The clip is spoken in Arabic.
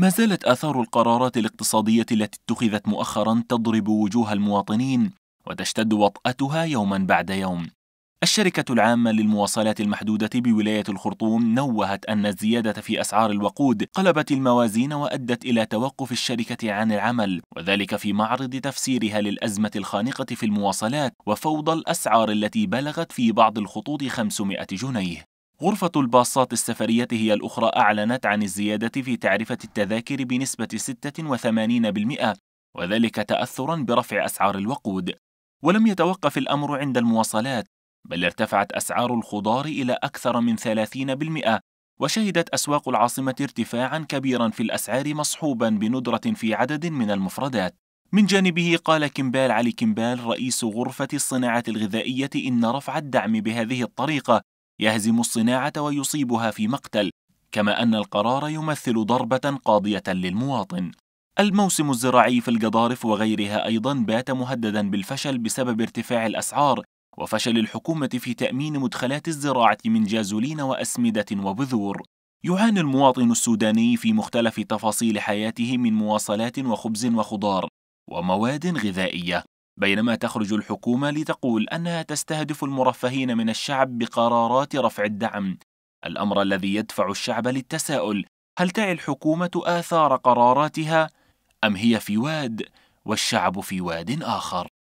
ما زالت آثار القرارات الاقتصادية التي اتخذت مؤخرا تضرب وجوه المواطنين وتشتد وطأتها يوما بعد يوم الشركة العامة للمواصلات المحدودة بولاية الخرطوم نوهت أن الزيادة في أسعار الوقود قلبت الموازين وأدت إلى توقف الشركة عن العمل وذلك في معرض تفسيرها للأزمة الخانقة في المواصلات وفوضى الأسعار التي بلغت في بعض الخطوط 500 جنيه غرفة الباصات السفرية هي الأخرى أعلنت عن الزيادة في تعرفة التذاكر بنسبة 86% وذلك تأثرا برفع أسعار الوقود ولم يتوقف الأمر عند المواصلات بل ارتفعت أسعار الخضار إلى أكثر من 30% وشهدت أسواق العاصمة ارتفاعا كبيرا في الأسعار مصحوبا بندرة في عدد من المفردات من جانبه قال كمبال علي كمبال رئيس غرفة الصناعة الغذائية إن رفع الدعم بهذه الطريقة يهزم الصناعة ويصيبها في مقتل كما أن القرار يمثل ضربة قاضية للمواطن الموسم الزراعي في القضارف وغيرها أيضا بات مهددا بالفشل بسبب ارتفاع الأسعار وفشل الحكومة في تأمين مدخلات الزراعة من جازولين وأسمدة وبذور يعاني المواطن السوداني في مختلف تفاصيل حياته من مواصلات وخبز وخضار ومواد غذائية بينما تخرج الحكومة لتقول أنها تستهدف المرفهين من الشعب بقرارات رفع الدعم الأمر الذي يدفع الشعب للتساؤل هل تعي الحكومة آثار قراراتها أم هي في واد والشعب في واد آخر